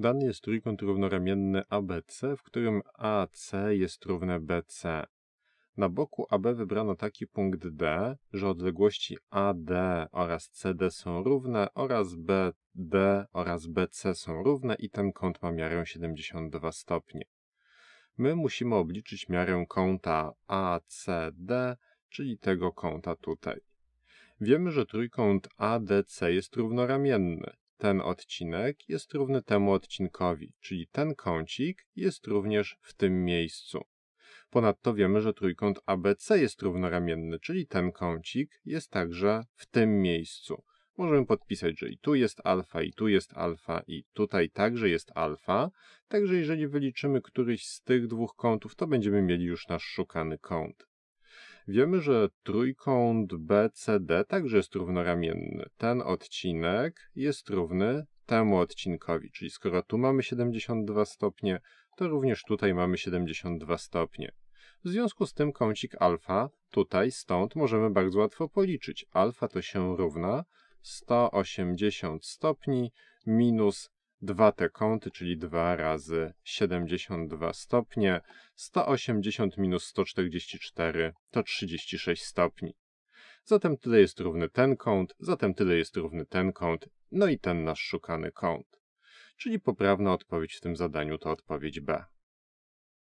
Dany jest trójkąt równoramienny ABC, w którym AC jest równe BC. Na boku AB wybrano taki punkt D, że odległości AD oraz CD są równe oraz BD oraz BC są równe i ten kąt ma miarę 72 stopnie. My musimy obliczyć miarę kąta ACD, czyli tego kąta tutaj. Wiemy, że trójkąt ADC jest równoramienny ten odcinek jest równy temu odcinkowi, czyli ten kącik jest również w tym miejscu. Ponadto wiemy, że trójkąt ABC jest równoramienny, czyli ten kącik jest także w tym miejscu. Możemy podpisać, że i tu jest alfa, i tu jest alfa, i tutaj także jest alfa. Także jeżeli wyliczymy któryś z tych dwóch kątów, to będziemy mieli już nasz szukany kąt. Wiemy, że trójkąt BCD także jest równoramienny. Ten odcinek jest równy temu odcinkowi, czyli skoro tu mamy 72 stopnie, to również tutaj mamy 72 stopnie. W związku z tym kącik alfa tutaj stąd możemy bardzo łatwo policzyć. Alfa to się równa 180 stopni minus dwa te kąty, czyli 2 razy 72 stopnie, 180 minus 144 to 36 stopni. Zatem tyle jest równy ten kąt, zatem tyle jest równy ten kąt, no i ten nasz szukany kąt. Czyli poprawna odpowiedź w tym zadaniu to odpowiedź B.